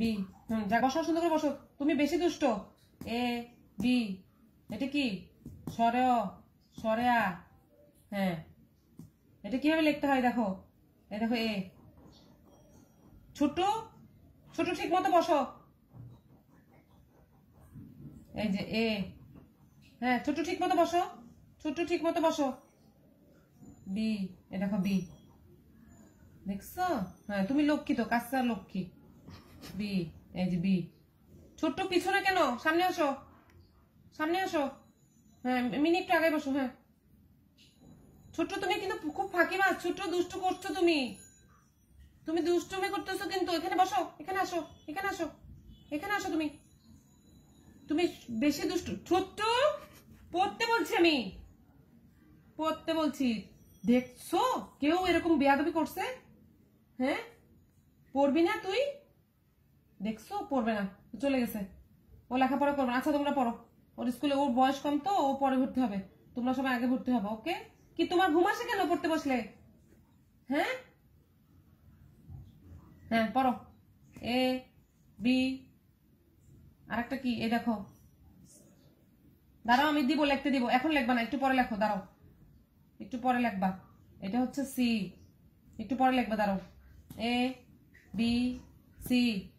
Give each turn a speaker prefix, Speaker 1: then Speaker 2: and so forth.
Speaker 1: B হুম যা বসো সুন্দর করে বসো তুমি বেশি দুষ্ট এ বি এটা কি সরে সরে আ হ্যাঁ এটা কিভাবে লিখতে হয় দেখো এ দেখো এ ছোট ছোট ঠিক মতো বসো এই যে এ হ্যাঁ ছোট ঠিক মতো বসো ছোট ঠিক মতো বসো বি এ দেখো বি দেখছো হ্যাঁ তুমি লক্ষ্মী তো কাঁচা লক্ষ্মী বি এই যে বি ছোট্ট পিছনে কেন সামনে আসো সামনে আসো হ্যাঁ মিনি একটু আগে বসো হ্যাঁ ছোট্ট তুমি কিন্তু খুব ফাঁকি মাছ ছোট্ট দুষ্টু করছো তুমি তুমি দুষ্টুমি করতেছো কিন্তু এখানে বসো এখানে আসো এখানে আসো এখানে আসো তুমি তুমি বেশি দুষ্টু ছোট্ট পড়তে বলছি আমি পড়তে বলছি দেখছো কেউ এরকম বেয়াদবি করছে হ্যাঁ পড়বি না তুই দেখছো পড়বে না চলে গেছে ও লেখাপড়া করবে আচ্ছা তোমরা পড়ো ওর স্কুলে ওর বয়স কম তো ও পরে ভর্তি হবে তোমরা সবাই আগে ভর্তি হবে ওকে কি তোমার ঘুম আসে কেন পড়তে বসলে হ্যাঁ হ্যাঁ পড়ো এ বি আর একটা কি এ দেখো দাঁড়াও আমি দিব লিখতে দিব এখন লিখবা না একটু পরে লেখো দাঁড়াও একটু পরে লেখবা এটা হচ্ছে সি একটু পরে লিখবা দাঁড়াও এ বি সি